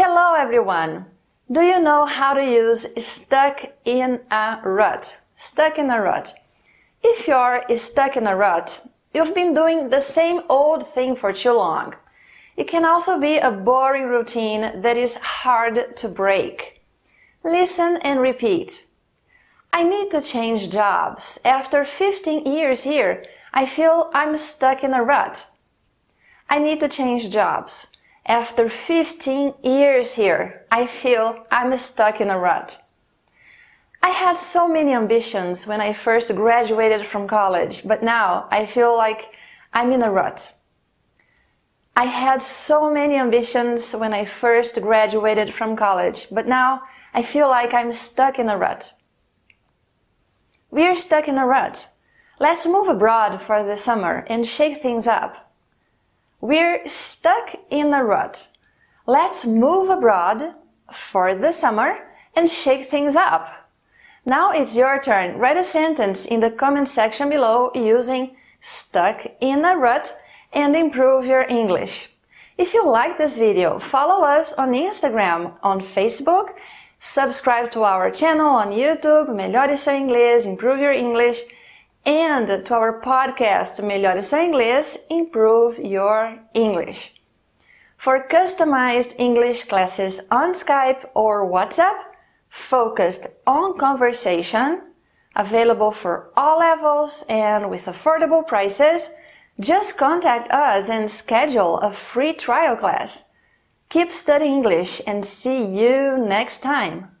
Hello everyone! Do you know how to use stuck in a rut? Stuck in a rut. If you're stuck in a rut, you've been doing the same old thing for too long. It can also be a boring routine that is hard to break. Listen and repeat. I need to change jobs. After 15 years here, I feel I'm stuck in a rut. I need to change jobs. After 15 years here, I feel I'm stuck in a rut. I had so many ambitions when I first graduated from college, but now I feel like I'm in a rut. I had so many ambitions when I first graduated from college, but now I feel like I'm stuck in a rut. We're stuck in a rut. Let's move abroad for the summer and shake things up. We're stuck in a rut. Let's move abroad for the summer and shake things up. Now it's your turn. Write a sentence in the comment section below using stuck in a rut and improve your English. If you like this video, follow us on Instagram, on Facebook, subscribe to our channel on YouTube, Melhore seu inglês, improve your English, and to our podcast Melhore Seu Inglês Improve Your English. For customized English classes on Skype or WhatsApp, focused on conversation, available for all levels and with affordable prices, just contact us and schedule a free trial class. Keep studying English and see you next time.